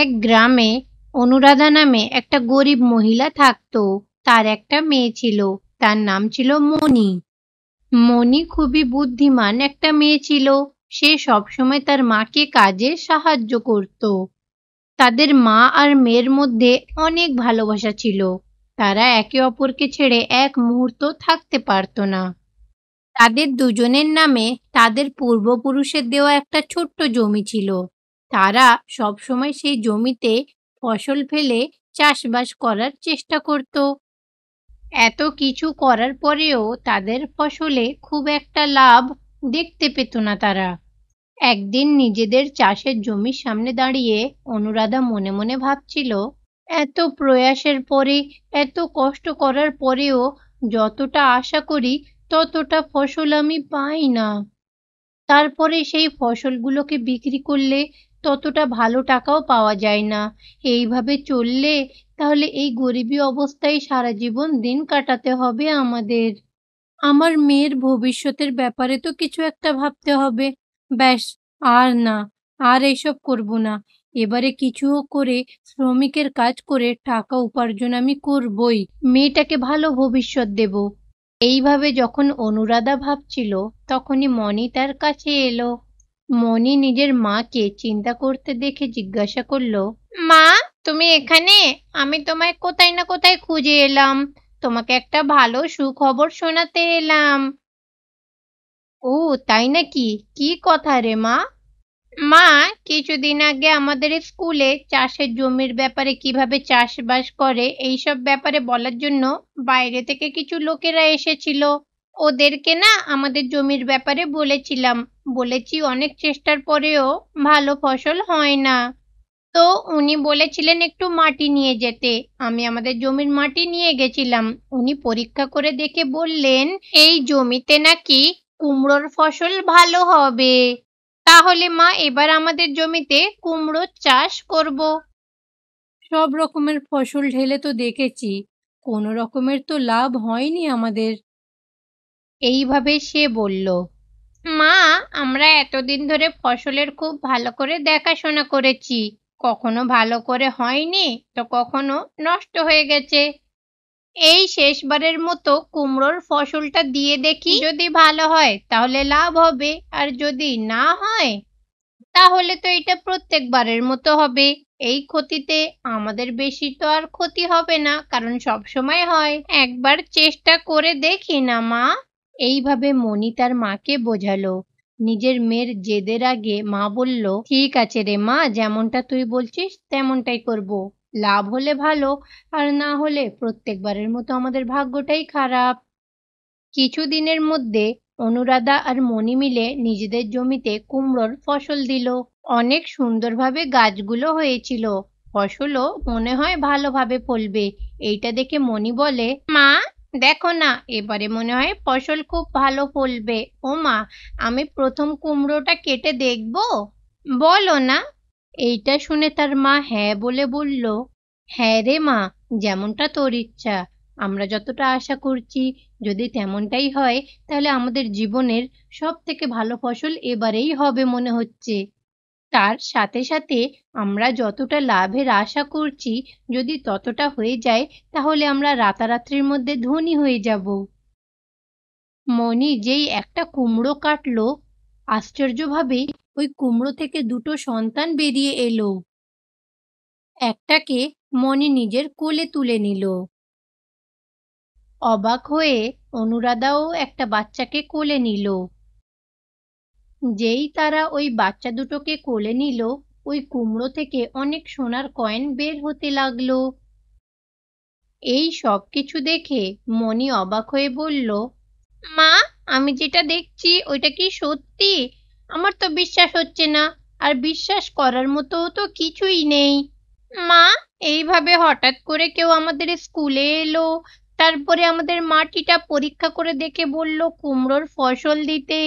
এক গ্রামে অনুরাধা নামে একটা গরিব মহিলা থাকত তার একটা মেয়ে ছিল তার নাম ছিল মণি মণি খুবই বুদ্ধিমান একটা মেয়ে ছিল সে সবসময় তার মাকে কাজে সাহায্য করত তাদের মা আর মেয়ের মধ্যে অনেক ভালোবাসা ছিল তারা একে অপরকে ছেড়ে এক মুহূর্ত থাকতে পারত না তাদের দুজনের নামে তাদের পূর্বপুরুষের দেওয়া একটা ছোট্ট জমি ছিল তারা সবসময় সেই জমিতে ফসল ফেলে চাষবাস করার চেষ্টা করত এত কিছু করার পরেও তাদের ফসলে খুব একটা লাভ দেখতে পেত না তারা একদিন নিজেদের চাষের জমির সামনে দাঁড়িয়ে অনুরাধা মনে মনে ভাবছিল এত প্রয়াসের পরে এত কষ্ট করার পরেও যতটা আশা করি ততটা ফসল আমি পাই না তারপরে সেই ফসলগুলোকে বিক্রি করলে ততটা ভালো টাকাও পাওয়া যায় না এইভাবে চললে তাহলে এই গরিবী অবস্থায় সারা জীবন দিন কাটাতে হবে আমাদের আমার মেয়ের ভবিষ্যতের ব্যাপারে তো কিছু একটা ভাবতে হবে ব্যাস আর না আর এইসব করব না এবারে কিছু করে শ্রমিকের কাজ করে টাকা উপার্জন আমি করবই মেয়েটাকে ভালো ভবিষ্যৎ দেব এইভাবে যখন অনুরাধা ভাবছিল তখনই মনি তার কাছে এলো মণি নিজের মাকে চিন্তা করতে দেখে জিজ্ঞাসা করলো মা তুমি এখানে আমি তোমায় কোথায় না কোথায় খুঁজে এলাম তোমাকে একটা ভালো সুখবর শোনাতে এলাম ও তাই নাকি কি কথা রে মা মা কিছুদিন আগে আমাদের স্কুলে চাষের জমির ব্যাপারে কিভাবে চাষবাস করে এইসব ব্যাপারে বলার জন্য বাইরে থেকে কিছু লোকেরা এসেছিল ওদেরকে না আমাদের জমির ব্যাপারে বলেছিলাম বলেছি অনেক চেষ্টার পরেও ভালো ফসল হয় না তো উনি বলেছিলেন একটু মাটি নিয়ে যেতে আমি আমাদের জমির মাটি নিয়ে গেছিলাম উনি পরীক্ষা করে দেখে বললেন এই জমিতে নাকি কুমড়োর ফসল ভালো হবে তাহলে মা এবার আমাদের জমিতে কুমড়ো চাষ করব সব রকমের ফসল ঢেলে তো দেখেছি কোনো রকমের তো লাভ হয়নি আমাদের এইভাবে সে বলল মা আমরা এতদিন ধরে ফসলের খুব ভালো করে দেখাশোনা করেছি কখনো ভালো করে হয়নি তো কখনো নষ্ট হয়ে গেছে এই শেষবারের মতো কুমড়োর ফসলটা দিয়ে দেখি যদি ভালো হয় তাহলে লাভ হবে আর যদি না হয় তাহলে তো এটা প্রত্যেকবারের মতো হবে এই ক্ষতিতে আমাদের বেশি তো আর ক্ষতি হবে না কারণ সব সময় হয় একবার চেষ্টা করে দেখি না মা এইভাবে মণি তার মাকে বোঝালো নিজের মেয়ের জেদের আগে মা বলল ঠিক আছে রে মা যেমনটা তুই বলছিস তেমনটাই করব লাভ হলে ভালো আর না হলে প্রত্যেকবারের মতো আমাদের ভাগ্যটাই খারাপ কিছুদিনের মধ্যে অনুরাধা আর মণি মিলে নিজেদের জমিতে কুমড়োর ফসল দিল অনেক সুন্দরভাবে গাছগুলো হয়েছিল ফসলও মনে হয় ভালোভাবে ফলবে এইটা দেখে মণি বলে মা দেখো না এবারে মনে হয় ফসল খুব ভালো ফলবে ও মা আমি প্রথম কুমড়োটা কেটে দেখব বলো না এইটা শুনে তার মা হ্যাঁ বলে বলল হ্যাঁ রে মা যেমনটা তোর ইচ্ছা আমরা যতটা আশা করছি যদি তেমনটাই হয় তাহলে আমাদের জীবনের সব থেকে ভালো ফসল এবারেই হবে মনে হচ্ছে তার সাথে সাথে আমরা যতটা লাভের আশা করছি যদি ততটা হয়ে যায় তাহলে আমরা রাতারাত্রির মধ্যে ধনী হয়ে যাব মনি যেই একটা কুমড়ো কাটলো আশ্চর্যভাবে ওই কুমড়ো থেকে দুটো সন্তান বেরিয়ে এলো একটাকে মনি নিজের কোলে তুলে নিল অবাক হয়ে অনুরাধাও একটা বাচ্চাকে কোলে নিল যেই তারা ওই বাচ্চা দুটোকে কোলে নিল ওই কুমড়ো থেকে অনেক সোনার কয়েন বের হতে লাগলো এই সব কিছু দেখে মনি অবাক হয়ে বলল মা আমি যেটা দেখছি ওইটা কি সত্যি আমার তো বিশ্বাস হচ্ছে না আর বিশ্বাস করার মতো তো কিছুই নেই মা এইভাবে হঠাৎ করে কেউ আমাদের স্কুলে এলো তারপরে আমাদের মাটিটা পরীক্ষা করে দেখে বলল কুমড়োর ফসল দিতে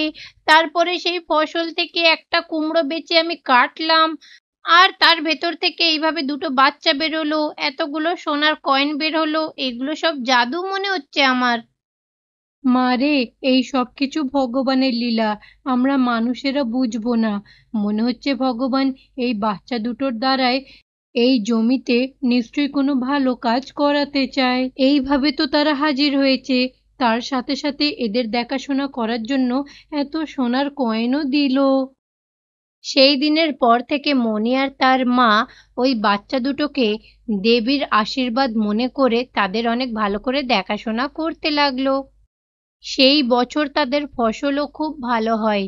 তারপরে সেই ফসল থেকে একটা কুমড়ো বেচে আমি কাটলাম আর তার ভেতর থেকে এইভাবে দুটো বাচ্চা বেরোলো এতগুলো সোনার কয়েন বের হলো এগুলো সব জাদু মনে হচ্ছে আমার মারে এই সব কিছু ভগবানের লীলা আমরা মানুষেরা বুঝবো না মনে হচ্ছে ভগবান এই বাচ্চা দুটোর দ্বারাই এই জমিতে নিশ্চয়ই কোনো ভালো কাজ করাতে চায় এইভাবে তো তারা হাজির হয়েছে তার সাথে সাথে এদের দেখাশোনা করার জন্য এত সোনার কয়েনও দিল সেই দিনের পর থেকে মনি আর তার মা ওই বাচ্চা দুটোকে দেবীর আশীর্বাদ মনে করে তাদের অনেক ভালো করে দেখাশোনা করতে লাগলো সেই বছর তাদের ফসলও খুব ভালো হয়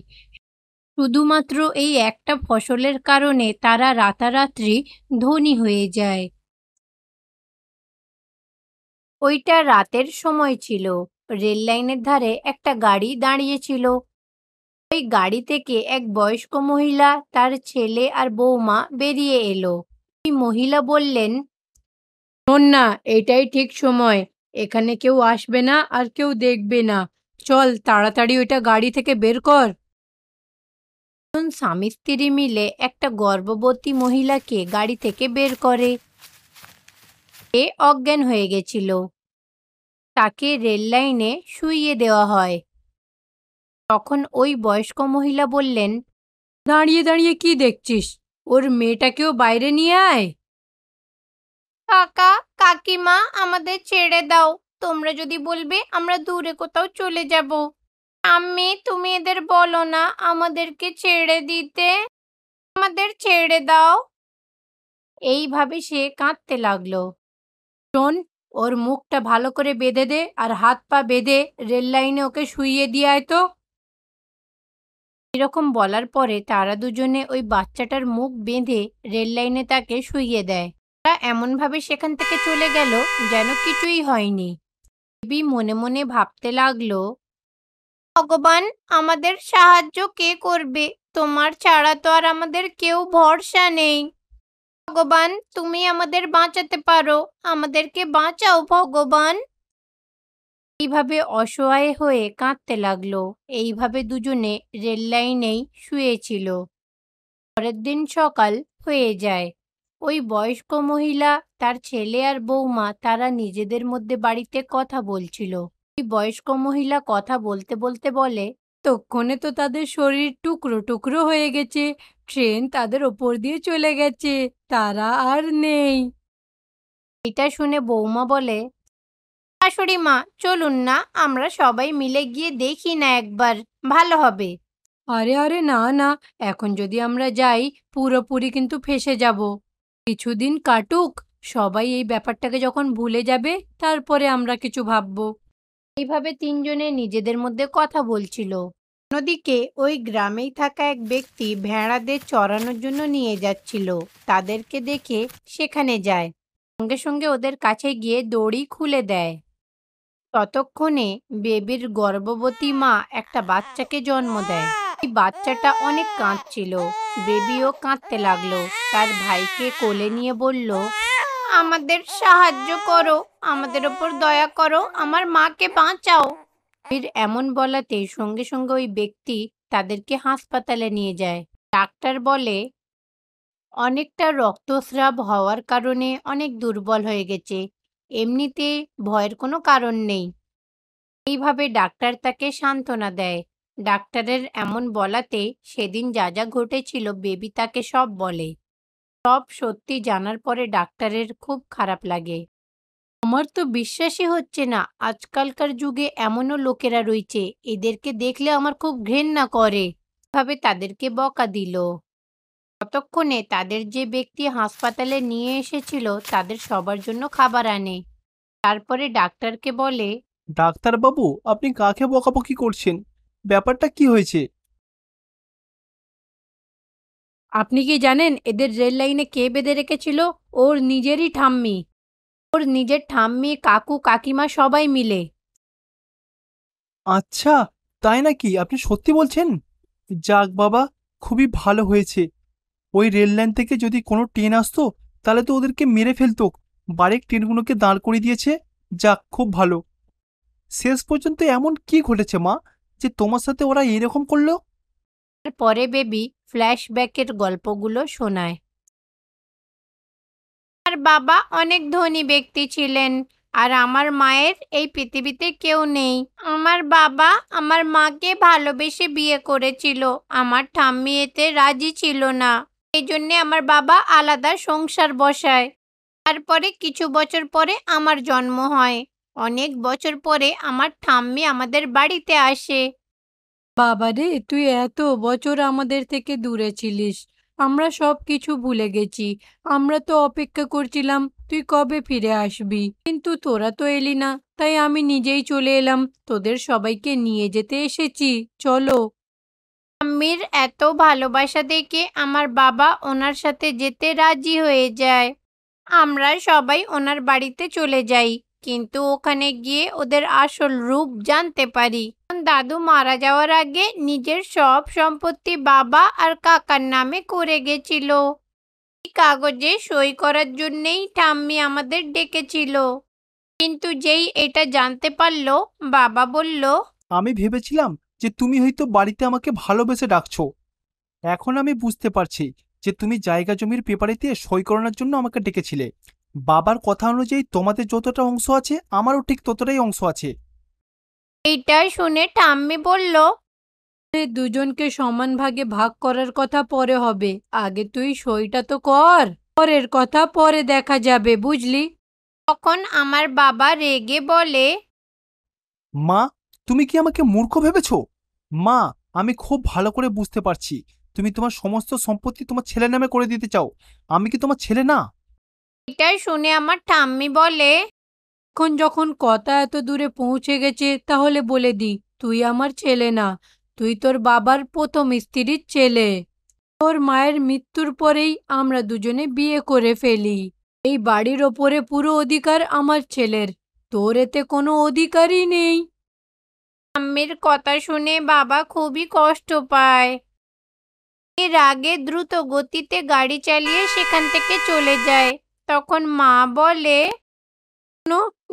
শুধুমাত্র এই একটা ফসলের কারণে তারা রাতারাত্রি ধনী হয়ে যায় ওইটা রাতের সময় ছিল রেল লাইনের ধারে একটা গাড়ি দাঁড়িয়েছিল ওই গাড়ি থেকে এক বয়স্ক মহিলা তার ছেলে আর বৌমা বেরিয়ে এলো ওই মহিলা বললেন শোন না এটাই ঠিক সময় এখানে কেউ আসবে না আর কেউ দেখবে না চল তাড়াতাড়ি ওইটা গাড়ি থেকে বের কর স্বামী স্ত্রী মিলে একটা গর্ভবতী মহিলাকে গাড়ি থেকে বের করে এ অজ্ঞান হয়ে গেছিল তাকে রেল লাইনে শুইয়ে দেওয়া হয় তখন ওই বয়স্ক মহিলা বললেন দাঁড়িয়ে দাঁড়িয়ে কি দেখছিস ওর মেয়েটাকেও বাইরে নিয়ে আয় কাকা কাকিমা আমাদের ছেড়ে দাও তোমরা যদি বলবে আমরা দূরে কোথাও চলে যাব আমি তুমি এদের বলো না আমাদেরকে ছেড়ে দিতে আমাদের ছেড়ে দাও এইভাবে সে কাঁদতে লাগলো শোন ওর মুখটা ভালো করে বেঁধে দে আর হাত পা বেঁধে রেল লাইনে ওকে শুইয়ে দিয়ে আয় তো এরকম বলার পরে তারা দুজনে ওই বাচ্চাটার মুখ বেঁধে রেল লাইনে তাকে শুইয়ে দেয় তা এমনভাবে সেখান থেকে চলে গেল যেন কিছুই হয়নি বি মনে মনে ভাবতে লাগলো ভগবান আমাদের সাহায্য কে করবে তোমার ছাড়া তো আর আমাদের কেউ ভরসা নেই ভগবান তুমি আমাদের বাঁচাতে পারো আমাদেরকে বাঁচাও ভগবান এইভাবে অসহায় হয়ে কাঁদতে লাগলো এইভাবে দুজনে রেল লাইনেই শুয়েছিল পরের দিন সকাল হয়ে যায় ওই বয়স্ক মহিলা তার ছেলে আর বৌমা তারা নিজেদের মধ্যে বাড়িতে কথা বলছিল বয়স্ক মহিলা কথা বলতে বলতে বলে তক্ষণে তো তাদের শরীর টুকরো টুকরো হয়ে গেছে ট্রেন তাদের ওপর দিয়ে চলে গেছে তারা আর নেই এটা শুনে বৌমা বলে শাশুড়ি মা চলুন না আমরা সবাই মিলে গিয়ে দেখি না একবার ভালো হবে আরে আরে না না এখন যদি আমরা যাই পুরোপুরি কিন্তু ফেসে যাব কিছুদিন কাটুক সবাই এই ব্যাপারটাকে যখন ভুলে যাবে তারপরে আমরা কিছু ভাববো এইভাবে তিনজনে নিজেদের মধ্যে কথা বলছিল অন্যদিকে ওই গ্রামেই থাকা এক ব্যক্তি ভেড়াদের চড়ানোর জন্য নিয়ে যাচ্ছিল তাদেরকে দেখে সেখানে যায় সঙ্গে সঙ্গে ওদের কাছে গিয়ে দড়ি খুলে দেয় ততক্ষণে বেবির গর্ভবতী মা একটা বাচ্চাকে জন্ম দেয় এই বাচ্চাটা অনেক কাঁদছিল বেবিও কাঁদতে লাগলো তার ভাইকে কোলে নিয়ে বলল আমাদের সাহায্য করো আমাদের ওপর দয়া করো আমার মাকে বাঁচাও এর এমন বলাতে সঙ্গে সঙ্গে ওই ব্যক্তি তাদেরকে হাসপাতালে নিয়ে যায় ডাক্তার বলে অনেকটা রক্তস্রাব হওয়ার কারণে অনেক দুর্বল হয়ে গেছে এমনিতে ভয়ের কোনো কারণ নেই এইভাবে ডাক্তার তাকে সান্ত্বনা দেয় ডাক্তারের এমন বলাতে সেদিন যা যা ঘটেছিল বেবি তাকে সব বলে সব সত্যি জানার পরে ডাক্তারের খুব খারাপ লাগে আমার তো বিশ্বাসই হচ্ছে না আজকালকার যুগে এমনও লোকেরা রয়েছে এদেরকে দেখলে আমার খুব ঘৃণা করে ভাবে তাদেরকে বকা দিল ততক্ষণে তাদের যে ব্যক্তি হাসপাতালে নিয়ে এসেছিল তাদের সবার জন্য খাবার আনে তারপরে ডাক্তারকে বলে ডাক্তারবাবু আপনি কাকে বকাবকি করছেন ব্যাপারটা কি হয়েছে আপনি কি জানেন এদের রেল লাইনে কে বেঁধে রেখেছিল ওর নিজেরই ঠাম্মি ওর নিজের ঠাম্মি কাকু কাকিমা সবাই মিলে আচ্ছা তাই নাকি আপনি সত্যি বলছেন যাক বাবা খুবই ভালো হয়েছে ওই রেল লাইন থেকে যদি কোনো ট্রেন আসতো তাহলে তো ওদেরকে মেরে ফেলতো বারেক ট্রেনগুলোকে দাঁড় করিয়ে দিয়েছে যাক খুব ভালো শেষ পর্যন্ত এমন কি ঘটেছে মা যে তোমার সাথে ওরা এরকম করলো পরে বেবি ফ্ল্যাশব্যাকের গল্পগুলো শোনায় আমার বাবা অনেক ধনী ব্যক্তি ছিলেন আর আমার মায়ের এই পৃথিবীতে কেউ নেই আমার বাবা আমার মাকে ভালোবেসে বিয়ে করেছিল আমার ঠাম্মি এতে রাজি ছিল না এই জন্যে আমার বাবা আলাদা সংসার বসায় তারপরে কিছু বছর পরে আমার জন্ম হয় অনেক বছর পরে আমার ঠাম্মি আমাদের বাড়িতে আসে বাবা রে তুই এত বছর আমাদের থেকে দূরে ছিলিস আমরা সব কিছু ভুলে গেছি আমরা তো অপেক্ষা করছিলাম তুই কবে ফিরে আসবি কিন্তু তোরা তো এলি না তাই আমি নিজেই চলে এলাম তোদের সবাইকে নিয়ে যেতে এসেছি চলো আম্মির এত ভালোবাসা দেখে আমার বাবা ওনার সাথে যেতে রাজি হয়ে যায় আমরা সবাই ওনার বাড়িতে চলে যাই কিন্তু ওখানে গিয়ে ওদের আসল রূপ জানতে পারি দাদু মারা যাওয়ার আগে নিজের সব সম্পত্তি বাবা আর কাকার নামে করে গেছিল কাগজে সই করার জন্যেই ঠাম্মি আমাদের ডেকেছিল কিন্তু যেই এটা জানতে পারল বাবা বলল আমি ভেবেছিলাম যে তুমি হয়তো বাড়িতে আমাকে ভালোবেসে ডাকছো এখন আমি বুঝতে পারছি যে তুমি জায়গা জমির দিয়ে সই করানোর জন্য আমাকে ডেকেছিলে বাবার কথা অনুযায়ী তোমাদের যতটা অংশ আছে আমারও ঠিক ততটাই অংশ আছে এটা শুনে ঠাম্মি বলল দুজনকে সমান ভাগে ভাগ করার কথা পরে হবে আগে তুই সইটা তো কর পরের কথা পরে দেখা যাবে বুঝলি তখন আমার বাবা রেগে বলে মা তুমি কি আমাকে মূর্খ ভেবেছ মা আমি খুব ভালো করে বুঝতে পারছি তুমি তোমার সমস্ত সম্পত্তি তোমার ছেলে নামে করে দিতে চাও আমি কি তোমার ছেলে না এটাই শুনে আমার ঠাম্মি বলে এখন যখন কথা এত দূরে পৌঁছে গেছে তাহলে বলে দি তুই আমার ছেলে না তুই তোর বাবার প্রথম স্ত্রীর ছেলে তোর মায়ের মৃত্যুর পরেই আমরা দুজনে বিয়ে করে ফেলি এই বাড়ির ওপরে পুরো অধিকার আমার ছেলের তোর এতে কোনো অধিকারই নেই আম্মির কথা শুনে বাবা খুবই কষ্ট পায় এর আগে দ্রুত গতিতে গাড়ি চালিয়ে সেখান থেকে চলে যায় তখন মা বলে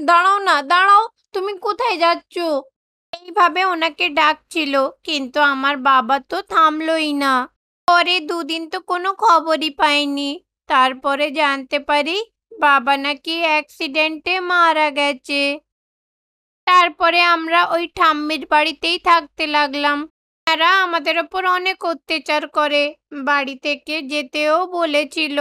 দাঁড়াও না দাঁড়াও তুমি কোথায় যাচ্ছ এইভাবে ওনাকে ডাকছিল কিন্তু আমার বাবা তো থামলই না পরে দুদিন তো কোনো খবরই পাইনি তারপরে জানতে পারি বাবা নাকি অ্যাক্সিডেন্টে মারা গেছে তারপরে আমরা ওই ঠাম্মির বাড়িতেই থাকতে লাগলাম তারা আমাদের ওপর অনেক অত্যাচার করে বাড়ি থেকে যেতেও বলেছিল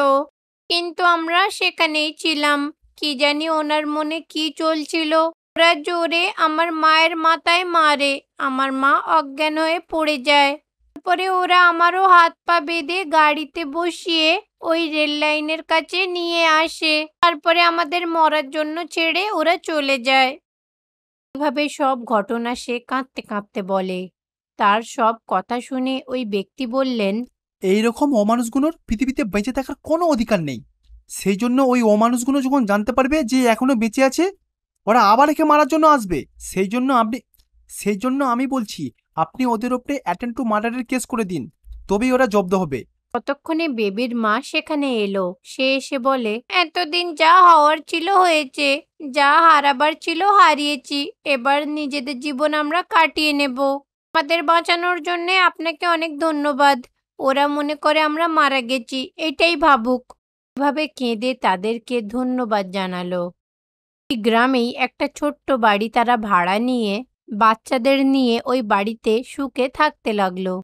কিন্তু আমরা সেখানেই ছিলাম কি জানি ওনার মনে কি চলছিল ওরা জোরে আমার মায়ের মাথায় মারে আমার মা অজ্ঞান হয়ে পড়ে যায় তারপরে ওরা আমারও হাত পা বেঁধে গাড়িতে বসিয়ে ওই রেল লাইনের কাছে নিয়ে আসে তারপরে আমাদের মরার জন্য ছেড়ে ওরা চলে যায় এভাবে সব ঘটনা সে কাঁদতে কাঁদতে বলে তার সব কথা শুনে ওই ব্যক্তি বললেন এই রকম অমানুষগুলোর পৃথিবীতে বেঁচে থাকার কোনো অধিকার নেই সেই জন্য ওই অমানুষগুলো যখন জানতে পারবে যে এখনও বেঁচে আছে ওরা আবার একে মারার জন্য আসবে সেই জন্য আপনি সেই জন্য আমি বলছি আপনি ওদের ওপরে অ্যাটেন্ড টু মার্ডারের কেস করে দিন তবেই ওরা জব্দ হবে কতক্ষণে বেবির মা সেখানে এলো সে এসে বলে এতদিন যা হওয়ার ছিল হয়েছে যা হারাবার ছিল হারিয়েছি এবার নিজেদের জীবন আমরা কাটিয়ে নেব আমাদের বাঁচানোর জন্য আপনাকে অনেক ধন্যবাদ ওরা মনে করে আমরা মারা গেছি এটাই ভাবুক এভাবে কেঁদে তাদেরকে ধন্যবাদ জানালো গ্রামেই একটা ছোট্ট বাড়ি তারা ভাড়া নিয়ে বাচ্চাদের নিয়ে ওই বাড়িতে সুখে থাকতে লাগলো